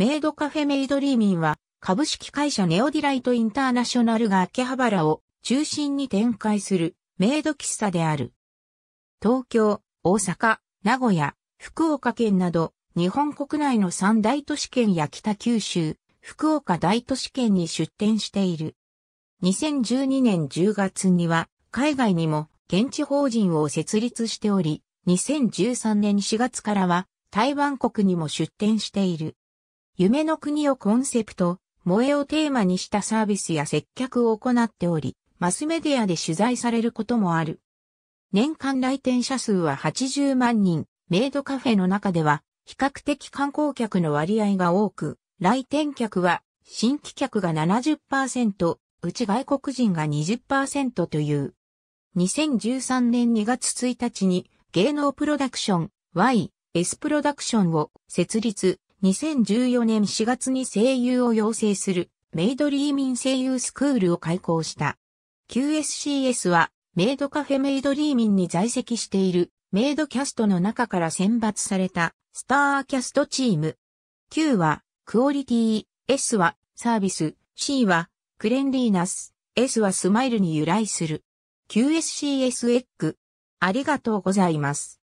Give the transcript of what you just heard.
メイドカフェメイドリーミンは株式会社ネオディライトインターナショナルが秋葉原を中心に展開するメイド喫茶である。東京、大阪、名古屋、福岡県など日本国内の三大都市圏や北九州、福岡大都市圏に出店している。2012年10月には海外にも現地法人を設立しており、2013年4月からは台湾国にも出店している。夢の国をコンセプト、萌えをテーマにしたサービスや接客を行っており、マスメディアで取材されることもある。年間来店者数は80万人、メイドカフェの中では比較的観光客の割合が多く、来店客は新規客が70%、うち外国人が20%という。2013年2月1日に芸能プロダクション Y、S プロダクションを設立、2014年4月に声優を養成するメイドリーミン声優スクールを開校した。QSCS はメイドカフェメイドリーミンに在籍しているメイドキャストの中から選抜されたスターキャストチーム。Q はクオリティ、S はサービス、C はクレンリーナス、S はスマイルに由来する。QSCS エッグ。ありがとうございます。